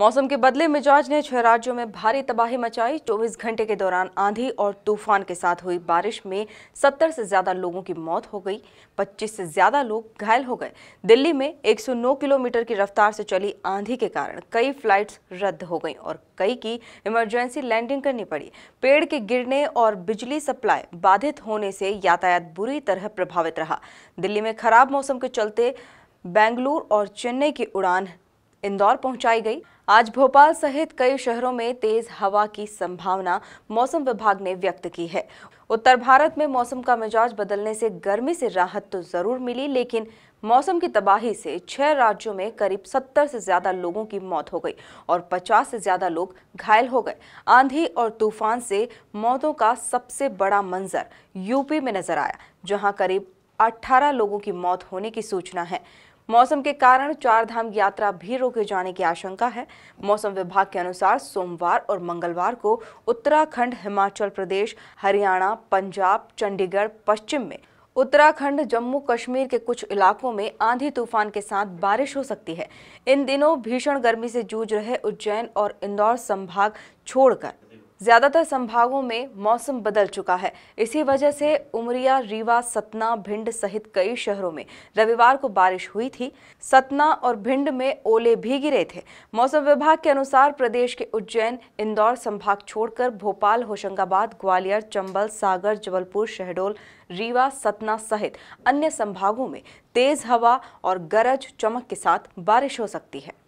मौसम के बदले मिजाज ने छह राज्यों में भारी तबाही मचाई चौबीस घंटे के दौरान आंधी और तूफान के साथ हुई बारिश में सत्तर से ज्यादा लोगों की मौत हो गई पच्चीस से ज्यादा लोग घायल हो गए दिल्ली में 109 किलोमीटर की रफ्तार से चली आंधी के कारण कई फ्लाइट्स रद्द हो गई और कई की इमरजेंसी लैंडिंग करनी पड़ी पेड़ के गिरने और बिजली सप्लाई बाधित होने से यातायात बुरी तरह प्रभावित रहा दिल्ली में खराब मौसम के चलते बेंगलुरु और चेन्नई की उड़ान इंदौर पहुंचाई गई आज भोपाल सहित कई शहरों में तेज हवा की संभावना मौसम विभाग ने व्यक्त की है उत्तर भारत में मौसम का मिजाज बदलने से गर्मी से राहत तो जरूर मिली लेकिन मौसम की तबाही से छह राज्यों में करीब 70 से ज्यादा लोगों की मौत हो गई और 50 से ज्यादा लोग घायल हो गए आंधी और तूफान से मौतों का सबसे बड़ा मंजर यूपी में नजर आया जहां करीब 18 लोगों की मौत होने की सूचना है मौसम के कारण चार धाम यात्रा भी रोके जाने की आशंका है मौसम विभाग के अनुसार सोमवार और मंगलवार को उत्तराखंड हिमाचल प्रदेश हरियाणा पंजाब चंडीगढ़ पश्चिम में उत्तराखंड जम्मू कश्मीर के कुछ इलाकों में आंधी तूफान के साथ बारिश हो सकती है इन दिनों भीषण गर्मी से जूझ रहे उज्जैन और इंदौर संभाग छोड़कर ज़्यादातर संभागों में मौसम बदल चुका है इसी वजह से उमरिया रीवा सतना भिंड सहित कई शहरों में रविवार को बारिश हुई थी सतना और भिंड में ओले भी गिरे थे मौसम विभाग के अनुसार प्रदेश के उज्जैन इंदौर संभाग छोड़कर भोपाल होशंगाबाद ग्वालियर चंबल सागर जबलपुर शहडोल रीवा सतना सहित अन्य संभागों में तेज हवा और गरज चमक के साथ बारिश हो सकती है